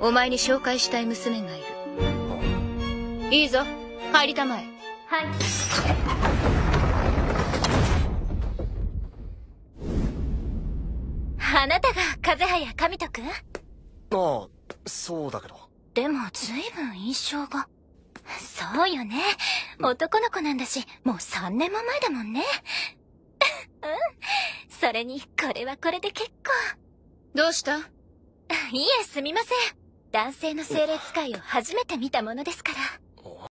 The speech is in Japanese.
お前に紹介したい娘がいるいいぞ入りたまえはいあなたが風早神人くんああそうだけどでも随分印象がそうよね男の子なんだしもう3年も前だもんね うんそれにこれはこれで結構どうした いえすみません男性の精霊使いを初めて見たものですから。